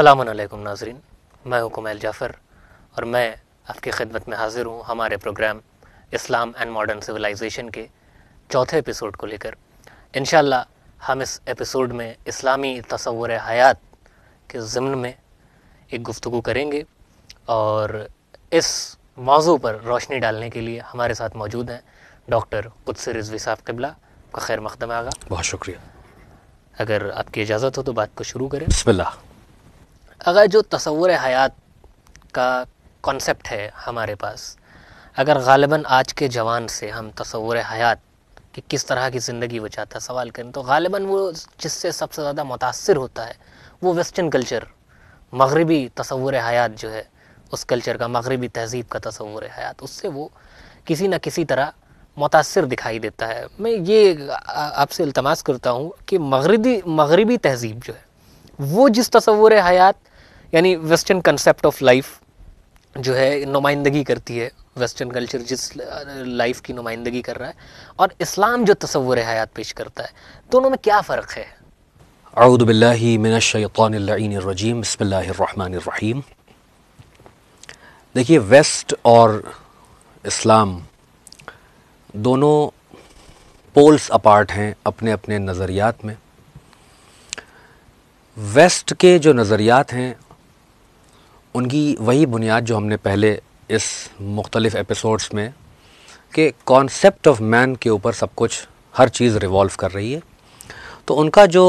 अल्लाम नाजरीन मैं हूं कुमैल जाफ़र और मैं आपकी खिदमत में हाज़िर हूँ हमारे program Islam and modern civilization के चौथे एपिसोड को लेकर इन हम इस एपिसोड में इस्लामी तस्वुर हयात के ज़मन में एक गुफ्तु करेंगे और इस मौजू पर रोशनी डालने के लिए हमारे साथ मौजूद हैं डॉक्टर कुदसर रिजवी साहब कबला आपका खैर मकदम आगा बहुत शुक्रिया अगर आपकी इजाज़त हो तो बात को शुरू करें बिस्मिल्लाह अगर जो तस्वुर हयात का कॉन्सेप्ट है हमारे पास अगर गालिबा आज के जवान से हम तस्वुर हयात कि किस तरह की ज़िंदगी वो चाहता सवाल करें तो गालिबा वो जिससे सबसे ज़्यादा मुतासर होता है वो वेस्टर्न कल्चर मगरबी तस्वुर हयात जो है उस कल्चर का मगरबी तहजीब का तस्वुर हयात उससे वो किसी न किसी तरह मुतासर दिखाई देता है मैं ये आपसे अल्तमास करता हूँ कि मगरबी मगरबी तहजीब जो है वो जिस तस्वुर हयात यानी वेस्टर्न कंसेप्ट ऑफ लाइफ जो है नुमाइंदगी करती है वेस्टर्न कल्चर जिस लाइफ की नुमाइंदगी कर रहा है और इस्लाम जो तस्वुर हयात पेश करता है दोनों में क्या फ़र्क है अरुदबिल्लिमिनशैतरजीम बसमीम देखिए वेस्ट और इस्लाम दोनों पोल्स अपार्ट हैं अपने अपने नज़रियात में वेस्ट के जो नज़रियात हैं उनकी वही बुनियाद जो हमने पहले इस मुख्तलिफ़ एपिसोड्स में कि कॉन्सेप्ट ऑफ मैन के ऊपर सब कुछ हर चीज़ रिवॉल्व कर रही है तो उनका जो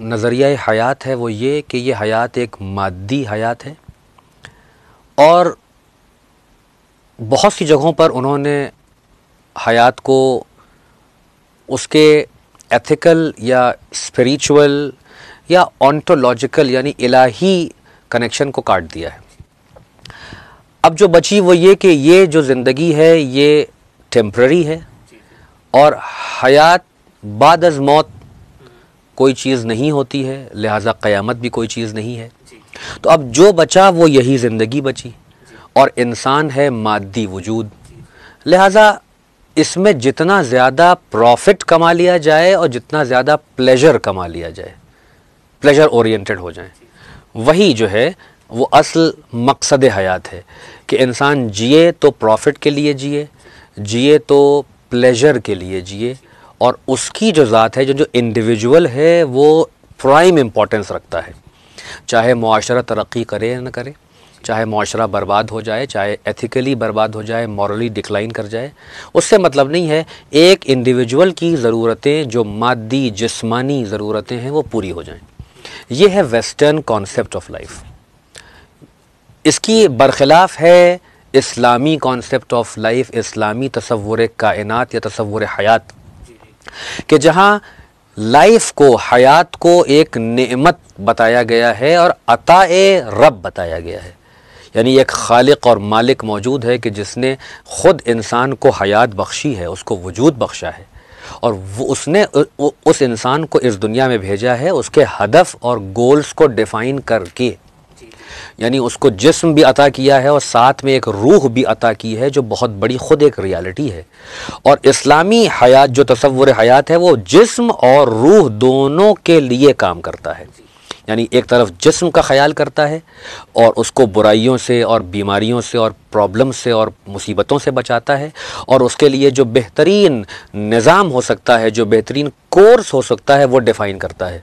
नज़रिया हयात है वो ये कि ये हयात एक मादी हयात है और बहुत सी जगहों पर उन्होंने हयात को उसके एथिकल या स्पिरिचुअल या ऑन्टोलॉजिकल यानी इलाही कनेक्शन को काट दिया है अब जो बची वो ये कि ये जो ज़िंदगी है ये टेम्प्ररी है और हयात बाद अज मौत कोई चीज़ नहीं होती है लिहाजा क़यामत भी कोई चीज़ नहीं है तो अब जो बचा वो यही ज़िंदगी बची और इंसान है मादी वजूद लिहाजा इसमें जितना ज़्यादा प्रॉफिट कमा लिया जाए और जितना ज़्यादा प्लेजर कमा लिया जाए प्लेजर ओरिएंटेड हो जाए वही जो है वो असल मकसद हयात है कि इंसान जिए तो प्रॉफिट के लिए जिए जिए तो प्लेजर के लिए जिए और उसकी जो ज़ात है जो जो इंडिविजुअल है वो प्राइम इम्पोर्टेंस रखता है चाहे माशरा तरक्की करे या ना करे चाहे माशरा बर्बाद हो जाए चाहे एथिकली बर्बाद हो जाए मॉरली डिक्लाइन कर जाए उससे मतलब नहीं है एक इंडिविजुअल की ज़रूरतें जो मादी जिस्मानी ज़रूरतें हैं वो पूरी हो जाएँ ये है वेस्टर्न कॉन्सेप्ट ऑफ लाइफ इसकी बरखिलाफ है इस्लामी कॉन्सेप्ट ऑफ लाइफ इस्लामी तस्वुर कायनत या तस्वुर हयात कि जहाँ लाइफ को हयात को एक नेमत बताया गया है और अता रब बताया गया है यानी एक खालिक और मालिक मौजूद है कि जिसने ख़ुद इंसान को हयात बख्शी है उसको वजूद बख्शा है और वो उसने उ, उस इंसान को इस दुनिया में भेजा है उसके हदफ और गोल्स को डिफ़ाइन करके यानी उसको जिस्म भी अता किया है और साथ में एक रूह भी अता की है जो बहुत बड़ी ख़ुद एक रियलिटी है और इस्लामी हयात जो तस्वुर हयात है वो जिस्म और रूह दोनों के लिए काम करता है यानी एक तरफ जिसम का ख्याल करता है और उसको बुराइयों से और बीमारियों से और प्रॉब्लम से और मुसीबतों से बचाता है और उसके लिए जो बेहतरीन निज़ाम हो सकता है जो बेहतरीन कोर्स हो सकता है वो डिफ़ाइन करता है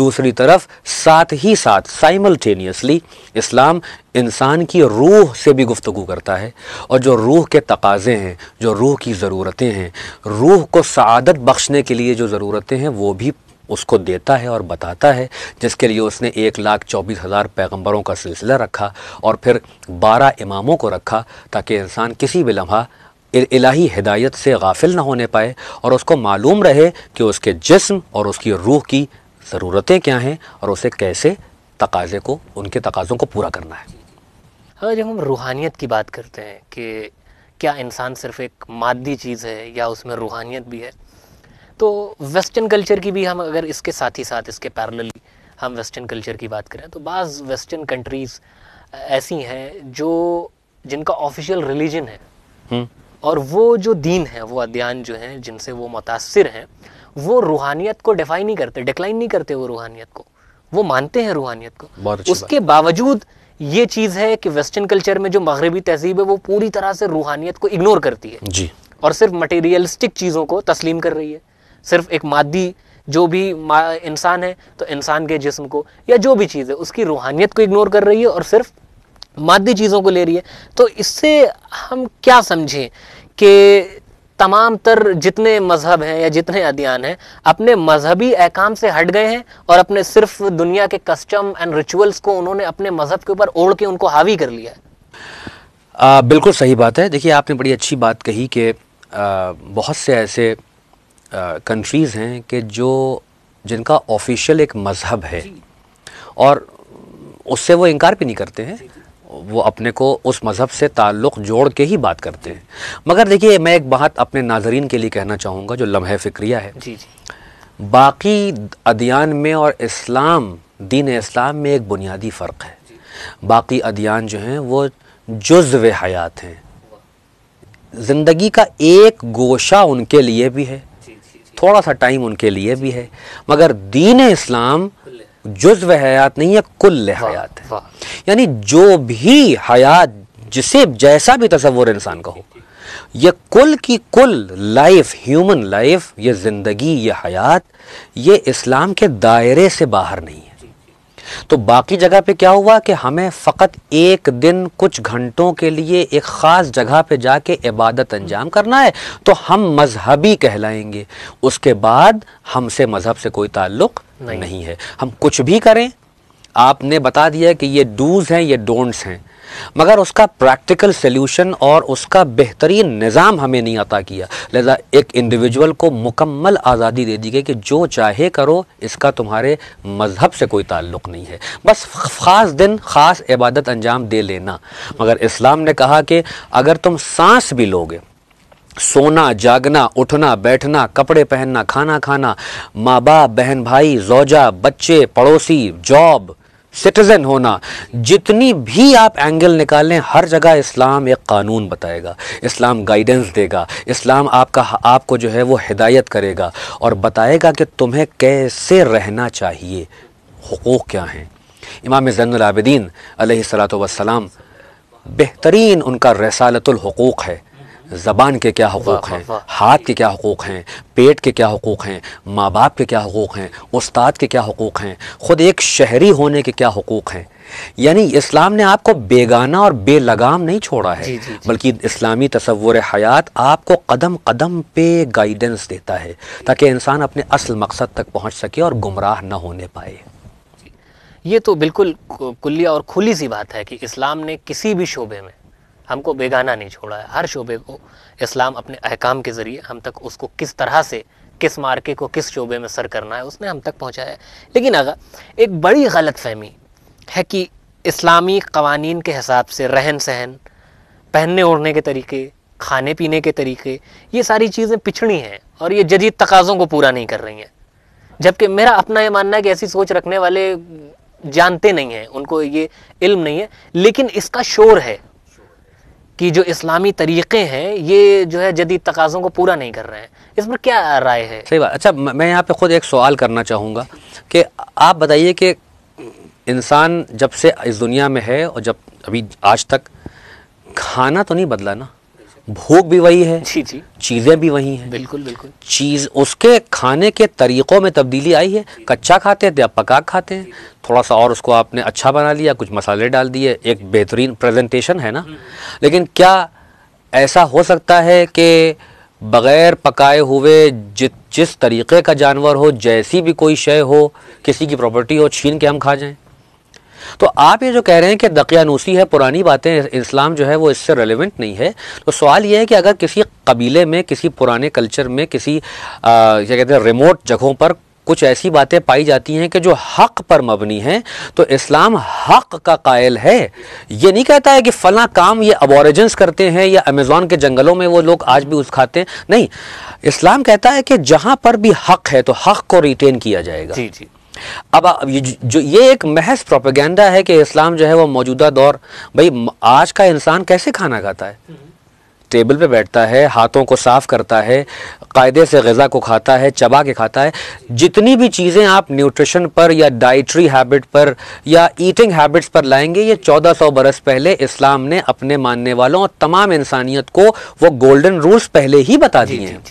दूसरी तरफ साथ ही साथ साइमल्टेनियसली इस्लाम इंसान की रूह से भी गुफ्तु करता है और जो रूह के तकाजे हैं जो रूह की ज़रूरतें हैं रूह को सदत बख्शने के लिए जो ज़रूरतें हैं वो भी उसको देता है और बताता है जिसके लिए उसने एक लाख चौबीस हज़ार पैगम्बरों का सिलसिला रखा और फिर बारह इमामों को रखा ताकि इंसान किसी भी लम्हा इलाही हिदायत से गाफिल ना होने पाए और उसको मालूम रहे कि उसके जिस्म और उसकी रूह की ज़रूरतें क्या हैं और उसे कैसे तकाजे को उनके तकाज़ों को पूरा करना है अगर हाँ, जब हम रूहानियत की बात करते हैं कि क्या इंसान सिर्फ एक मादी चीज़ है या उसमें रूहानियत भी है तो वेस्टर्न कल्चर की भी हम अगर इसके साथ ही साथ इसके पैरेलली हम वेस्टर्न कल्चर की बात करें तो बाज़ वेस्टर्न कंट्रीज़ ऐसी हैं जो जिनका ऑफिशियल रिलीजन है हम्म। और वो जो दीन है वो अध्ययन जो हैं जिनसे वो मुतासर हैं वो रूहानियत को डिफाइन नहीं करते डिक्लाइन नहीं करते वो रूहानियत को वो मानते हैं रूहानियत को उसके बावजूद ये चीज़ है कि वेस्टर्न कल्चर में जो मगरबी तहजीब है वो पूरी तरह से रूहानियत को इग्नोर करती है जी और सिर्फ मटेरियलिस्टिक चीज़ों को तस्लीम कर रही है सिर्फ एक मादी जो भी इंसान है तो इंसान के जिस्म को या जो भी चीज़ है उसकी रूहानियत को इग्नोर कर रही है और सिर्फ मादी चीज़ों को ले रही है तो इससे हम क्या समझें कि तमाम तर जितने मजहब हैं या जितने अध्यान हैं अपने मजहबी अहकाम से हट गए हैं और अपने सिर्फ दुनिया के कस्टम एंड रिचुअल्स को उन्होंने अपने मजहब के ऊपर ओढ़ के उनको हावी कर लिया है आ, बिल्कुल सही बात है देखिए आपने बड़ी अच्छी बात कही कि बहुत से ऐसे कंट्रीज़ हैं कि जो जिनका ऑफिशियल एक मज़हब है और उससे वो इनकार भी नहीं करते हैं वो अपने को उस मज़हब से ताल्लुक़ जोड़ के ही बात करते हैं मगर देखिए मैं एक बात अपने नाजरीन के लिए कहना चाहूँगा जो लम्हे फ़िक्रिया है जी जी बाकी अदियान में और इस्लाम दीन इस्लाम में एक बुनियादी फ़र्क है बाकी अदियान जो हैं वो जुज्व हयात हैं ज़िंदगी का एक गोशा उनके लिए भी है थोड़ा सा टाइम उनके लिए भी है मगर दीन इस्लाम जुज्व हयात नहीं है कुल हयात है यानी जो भी हयात जिसे जैसा भी तस्वुर इंसान का हो यह कुल की कुल लाइफ ह्यूमन लाइफ ये ज़िंदगी ये हयात ये इस्लाम के दायरे से बाहर नहीं है तो बाकी जगह पे क्या हुआ कि हमें फ़कत एक दिन कुछ घंटों के लिए एक ख़ास जगह पे जाके इबादत अंजाम करना है तो हम मजहबी कहलाएंगे उसके बाद हमसे मज़हब से कोई ताल्लुक़ नहीं।, नहीं है हम कुछ भी करें आपने बता दिया कि ये डूज़ हैं ये डोंट्स हैं मगर उसका प्रैक्टिकल सोल्यूशन और उसका बेहतरीन निज़ाम हमें नहीं अता किया लिहाजा एक इंडिविजुअल को मुकम्मल आज़ादी दे दी गई कि जो चाहे करो इसका तुम्हारे मज़हब से कोई ताल्लुक़ नहीं है बस ख़ास दिन ख़ास इबादत अंजाम दे लेना मगर इस्लाम ने कहा कि अगर तुम सांस भी लोगे सोना जागना उठना बैठना कपड़े पहनना खाना खाना माँ बाप बहन भाई जोजा बच्चे पड़ोसी जॉब सिटीज़न होना जितनी भी आप एंगल निकालें हर जगह इस्लाम एक कानून बताएगा इस्लाम गाइडेंस देगा इस्लाम आपका आपको जो है वो हिदायत करेगा और बताएगा कि तुम्हें कैसे रहना चाहिए हकूक़ क्या हैं इमाम जैनआबदीन सलात वसलाम बेहतरीन उनका रसालतुल हकूक़ है ज़बान के क्या हकूक़ हैं हाथ के क्या हकूक़ हैं पेट के क्या हकूक़ हैं माँ बाप के क्या हकूक़ हैं उस्ताद के क्या हकूक़ हैं ख़ुद एक शहरी होने के क्या हकूक़ हैं यानी इस्लाम ने आपको बेगाना और बेलगाम नहीं छोड़ा है बल्कि इस्लामी तस्वुर हयात आपको कदम कदम पे गाइडेंस देता है ताकि इंसान अपने असल मकसद तक पहुँच सके और गुमराह ना होने पाए ये तो बिल्कुल कुल्ली और खुली सी बात है कि इस्लाम ने किसी भी शोबे में हमको बेगाना नहीं छोड़ा है हर शोबे को इस्लाम अपने अहकाम के ज़रिए हम तक उसको किस तरह से किस मार्के को किस शोबे में सर करना है उसने हम तक पहुँचाया है लेकिन अगर एक बड़ी गलत फहमी है कि इस्लामी कवानीन के हिसाब से रहन सहन पहनने ओढ़ने के तरीके खाने पीने के तरीके ये सारी चीज़ें पिछड़ी हैं और ये जदीद तकाज़ों को पूरा नहीं कर रही हैं जबकि मेरा अपना ये मानना है कि ऐसी सोच रखने वाले जानते नहीं हैं उनको ये इल्म नहीं है लेकिन इसका शोर है कि जो इस्लामी तरीक़े हैं ये जो है जदीद तकाज़ों को पूरा नहीं कर रहे हैं इस पर क्या राय है सही बात अच्छा मैं यहाँ पे ख़ुद एक सवाल करना चाहूँगा कि आप बताइए कि इंसान जब से इस दुनिया में है और जब अभी आज तक खाना तो नहीं बदला ना भोग भी वही है जी जी चीज़ें भी वही हैं बिल्कुल बिल्कुल चीज़ उसके खाने के तरीक़ों में तब्दीली आई है कच्चा खाते थे अब तो पका खाते हैं थोड़ा सा और उसको आपने अच्छा बना लिया कुछ मसाले डाल दिए एक बेहतरीन प्रेजेंटेशन है ना हम्म। लेकिन क्या ऐसा हो सकता है कि बग़ैर पकाए हुए जित जिस तरीक़े का जानवर हो जैसी भी कोई शय हो किसी की प्रॉपर्टी हो छीन के हम खा जाएं तो आप ये जो कह रहे हैं कि दकियानूसी है पुरानी बातें इस्लाम जो है वो इससे रेलिवेंट नहीं है तो सवाल ये है कि अगर किसी कबीले में किसी पुराने कल्चर में किसी क्या कहते हैं रिमोट जगहों पर कुछ ऐसी बातें पाई जाती हैं कि जो हक पर मबनी हैं तो इस्लाम हक का कायल है ये नहीं कहता है कि फ़ला काम ये अबॉरिजन्स करते हैं या अमेज़ोन के जंगलों में वो लोग आज भी उस खाते हैं नहीं इस्लाम कहता है कि जहां पर भी हक है तो हक को रिटेन किया जाएगा जी जी अब जो ये एक महज प्रोपेगेंडा है कि इस्लाम जो है वो मौजूदा दौर भाई आज का इंसान कैसे खाना खाता है टेबल पे बैठता है हाथों को साफ़ करता है कायदे से गज़ा को खाता है चबा के खाता है जितनी भी चीज़ें आप न्यूट्रिशन पर या डाइट्री हैबिट पर या ईटिंग हैबिट्स पर लाएंगे ये 1400 बरस पहले इस्लाम ने अपने मानने वालों और तमाम इंसानियत को वो गोल्डन रूल्स पहले ही बता दिए हैं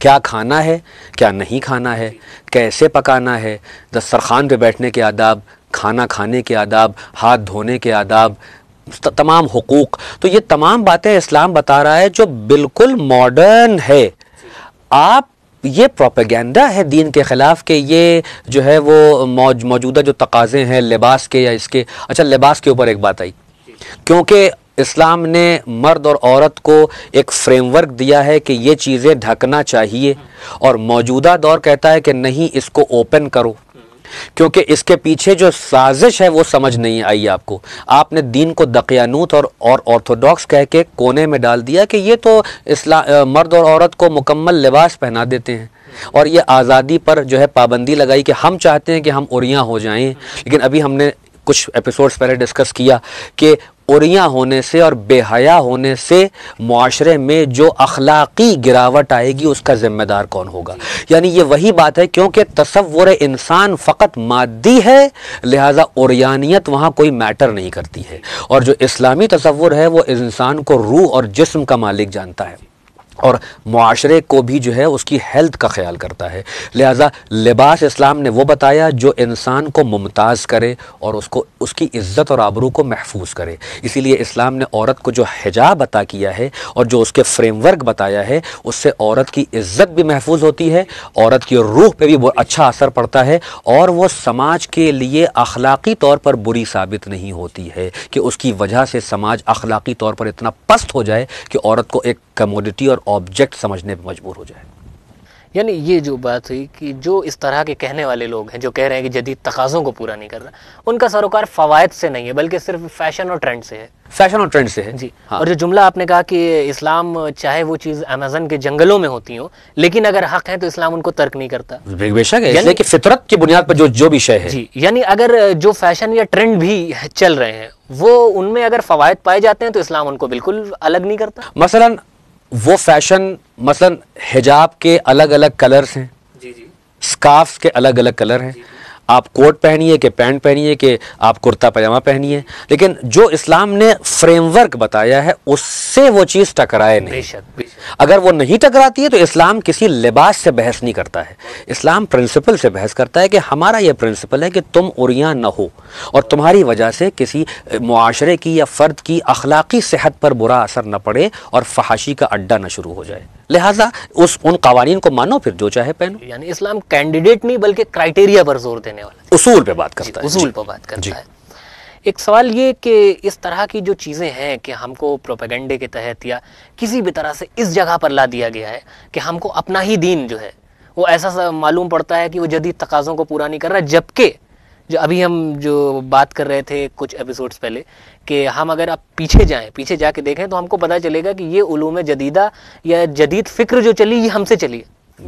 क्या खाना है क्या नहीं खाना है कैसे पकाना है दस्तरखान पे बैठने के आदाब खाना खाने के आदाब हाथ धोने के आदाब तमाम हकूक़ तो ये तमाम बातें इस्लाम बता रहा है जो बिल्कुल मॉडर्न है आप ये प्रोपेगेंडा है दीन के ख़िलाफ़ के ये जो है वो मौजूदा जो तकाज़े हैं लिबास के या इसके अच्छा लिबास के ऊपर एक बात आई क्योंकि इस्लाम ने मर्द और औरत को एक फ्रेमवर्क दिया है कि ये चीज़ें ढकना चाहिए और मौजूदा दौर कहता है कि नहीं इसको ओपन करो क्योंकि इसके पीछे जो साजिश है वो समझ नहीं आई आपको आपने दीन को दकियानूत और और ऑर्थोडॉक्स कह के कोने में डाल दिया कि ये तो इस्लाम मर्द और औरत को मुकम्मल लिबास पहना देते हैं और ये आज़ादी पर जो है पाबंदी लगाई कि हम चाहते हैं कि हम उड़ियाँ हो जाएं लेकिन अभी हमने कुछ एपिसोड्स पहले डिस्कस किया कि उरिया होने से और बेहया होने से माशरे में जो अखलाकी गिरावट आएगी उसका ज़िम्मेदार कौन होगा यानी ये वही बात है क्योंकि तस्वुर इंसान फ़कत मादी है लिहाजा उरियानियत वहाँ कोई मैटर नहीं करती है और जो इस्लामी तस्वुर है वो इंसान को रूह और जिस्म का मालिक जानता है और माशरे को भी जो है उसकी हेल्थ का ख्याल करता है लिहाजा लिबास इस्लाम ने वो बताया जो इंसान को मुमताज़ करे और उसको उसकी इज़्ज़त और आबरू को महफूज करे इसीलिए इस्लाम ने औरत को जो हिजाब अता किया है और जो उसके फ्रेमवर्क बताया है उससे औरत की इज़्ज़त भी महफूज होती है औरत की रूह पर भी बहुत अच्छा असर पड़ता है और वह समाज के लिए अखलाक़ी तौर पर बुरी साबित नहीं होती है कि उसकी वजह से समाज अखलाक़ी तौर पर इतना पस्त हो जाए कि औरत को एक कमोडिटी और ऑब्जेक्ट समझने पर मजबूर हो जाए यानी ये जो बात हुई कि जो इस तरह के कहने वाले लोग हैं जो कह रहे हैं कि जदीद तकाज़ों को पूरा नहीं कर रहा उनका सरोकार फवायद से नहीं है बल्कि सिर्फ फैशन और ट्रेंड से है फैशन और ट्रेंड से है जी हाँ। और जो जुमला आपने कहा कि इस्लाम चाहे वो चीज़ अमेजन के जंगलों में होती हो लेकिन अगर हक है तो इस्लाम उनको तर्क नहीं करता बेशक यानी कि फितरत की बुनियाद पर जो जो भी शय है जी यानी अगर जो फैशन या ट्रेंड भी चल रहे हैं वो उनमें अगर फवायद पाए जाते हैं तो इस्लाम उनको बिल्कुल अलग नहीं करता मसलन वो फैशन मसलन मतलब हिजाब के अलग अलग कलर्स हैं जी जी स्काफ के अलग अलग कलर हैं आप कोट पहनिए कि पैंट पहनिए कि आप कुर्ता पजामा पहनिए लेकिन जो इस्लाम ने फ्रेमवर्क बताया है उससे वो चीज़ टकराए नहीं बेशक, बेशक। अगर वो नहीं टकराती है तो इस्लाम किसी लिबास से बहस नहीं करता है इस्लाम प्रिंसिपल से बहस करता है कि हमारा ये प्रिंसिपल है कि तुम उरिया ना हो और तुम्हारी वजह से किसी माशरे की या फ़र्द की अखलाकी सेहत पर बुरा असर न पड़े और फहाशी का अड्डा ना शुरू हो जाए लिहाजा उस उन कवानी को मानो फिर जो चाहे पहनो यानी इस्लाम कैंडिडेट नहीं बल्कि क्राइटेरिया पर जोर देने वाला उसूल पे बात करता है उसूल पर बात करता है एक सवाल ये कि इस तरह की जो चीज़ें हैं कि हमको प्रोपेगेंडे के तहत या किसी भी तरह से इस जगह पर ला दिया गया है कि हमको अपना ही दीन जो है वो ऐसा मालूम पड़ता है कि वो जदीद तकाज़ों को पूरा नहीं कर रहा जबकि जो अभी हम जो बात कर रहे थे कुछ एपिसोड्स पहले कि हम अगर आप पीछे जाएं पीछे जाके देखें तो हमको पता चलेगा कि ये उलूम जदीदा या जदीद फिक्र जो चली ये हमसे चली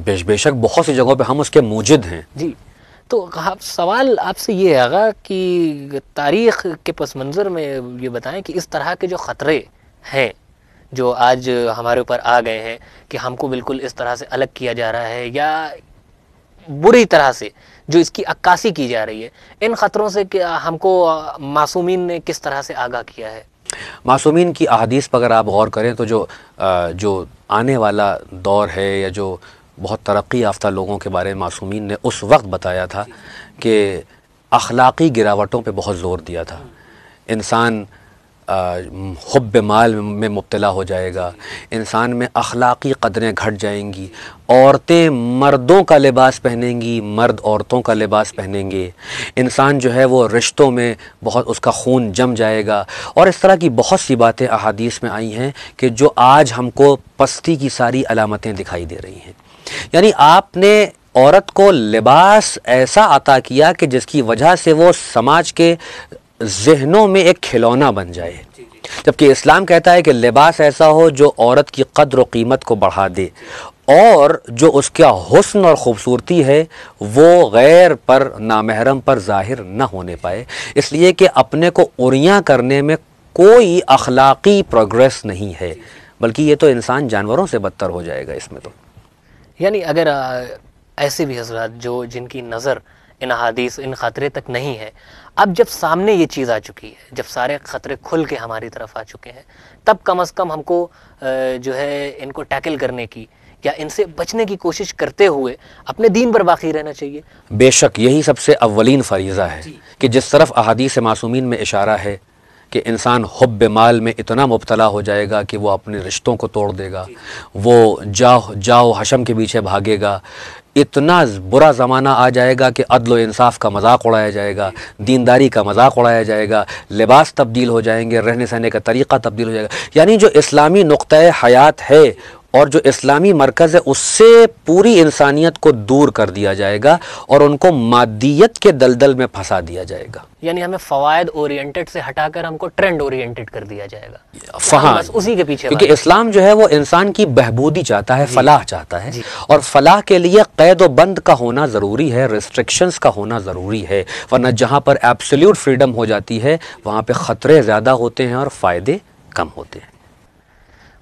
बेश बेशक बहुत सी जगहों पे हम उसके मौजूद हैं जी तो आप सवाल आपसे ये आगा कि तारीख के पस मंज़र में ये बताएं कि इस तरह के जो ख़तरे हैं जो आज हमारे ऊपर आ गए हैं कि हमको बिल्कुल इस तरह से अलग किया जा रहा है या बुरी तरह से जो इसकी अक्कासी की जा रही है इन ख़तरों से हमको मासूमिन ने किस तरह से आगाह किया है मासूमिन की अदीस पर अगर आप गौर करें तो जो जो आने वाला दौर है या जो बहुत तरक्की याफ्ता लोगों के बारे में मासूमिन ने उस वक्त बताया था कि अखलाक़ी गिरावटों पर बहुत ज़ोर दिया था इंसान हब माल में मुबला हो जाएगा इंसान में अखलाक़ी कदरें घट जाएंगी औरतें मर्दों का लिबास पहनेंगी मर्द औरतों का लिबास पहनेंगे इंसान जो है वो रिश्तों में बहुत उसका खून जम जाएगा और इस तरह की बहुत सी बातें अहादीस में आई हैं कि जो आज हमको पस्ती की सारी अलामतें दिखाई दे रही हैं यानी आपने औरत को लिबास ऐसा अता किया कि जिसकी वजह से वो समाज के जहनों में एक खिलौना बन जाए जबकि इस्लाम कहता है कि लिबास ऐसा हो जो औरत की कद्र व कीमत को बढ़ा दे और जो उसका हसन और ख़ूबसूरती है वो गैर पर नामहरम पर ज़ाहिर न होने पाए इसलिए कि अपने को उरियाँ करने में कोई अखलाकी प्रोग्रेस नहीं है बल्कि ये तो इंसान जानवरों से बदतर हो जाएगा इसमें तो यानी अगर ऐसे भी हजरात जो जिनकी नज़र इन अदीस इन ख़तरे तक नहीं है अब जब सामने ये चीज़ आ चुकी है जब सारे खतरे खुल के हमारी तरफ आ चुके हैं तब कम अज़ कम हमको जो है इनको टैकल करने की या इनसे बचने की कोशिश करते हुए अपने दीन पर बाकी रहना चाहिए बेशक यही सबसे अवलिन फरीज़ा है कि जिस तरफ अहादीस मासूमिन में इशारा है कि इंसान हब माल में इतना मुबतला हो जाएगा कि वो अपने रिश्तों को तोड़ देगा वो जाओ जाओ हशम के पीछे भागेगा इतना बुरा ज़माना आ जाएगा कि अदल इंसाफ का मजाक उड़ाया जाएगा दीनदारी का मजाक उड़ाया जाएगा लिबास तब्दील हो जाएंगे रहने सहने का तरीक़ा तब्दील हो जाएगा यानी जो इस्लामी नुक़ हयात है और जो इस्लामी मरकज़ है उससे पूरी इंसानियत को दूर कर दिया जाएगा और उनको मादियत के दलदल में फंसा दिया जाएगा यानी हमें फ़वाद ओरिएंटेड से हटाकर हमको ट्रेंड ओरिएंटेड कर दिया जाएगा फहा तो उसी के पीछे क्योंकि इस्लाम जो है वो इंसान की बहबूदी चाहता है फलाह चाहता है और फलाह के लिए कैद व बंद का होना ज़रूरी है रिस्ट्रिक्शंस का होना ज़रूरी है वरना जहाँ पर एब्सोल्यूट फ्रीडम हो जाती है वहाँ पर ख़तरे ज़्यादा होते हैं और फ़ायदे कम होते हैं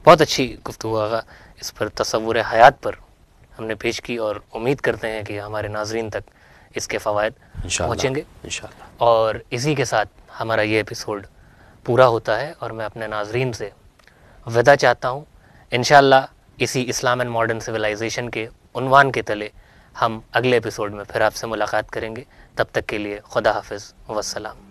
बहुत अच्छी गुफ्तु इस पर तस्वुर हयात पर हमने पेश की और उम्मीद करते हैं कि हमारे नाजरन तक इसके फ़वाद पहुँचेंगे और इसी के साथ हमारा ये एपिसोड पूरा होता है और मैं अपने नाजरन से विदा चाहता हूँ इन इसी इस्लाम एंड मॉडर्न सिविलाइजेशन के उनवान के तले हम अगले एपिसोड में फिर आपसे मुलाकात करेंगे तब तक के लिए खुदा हाफिज़ वसलाम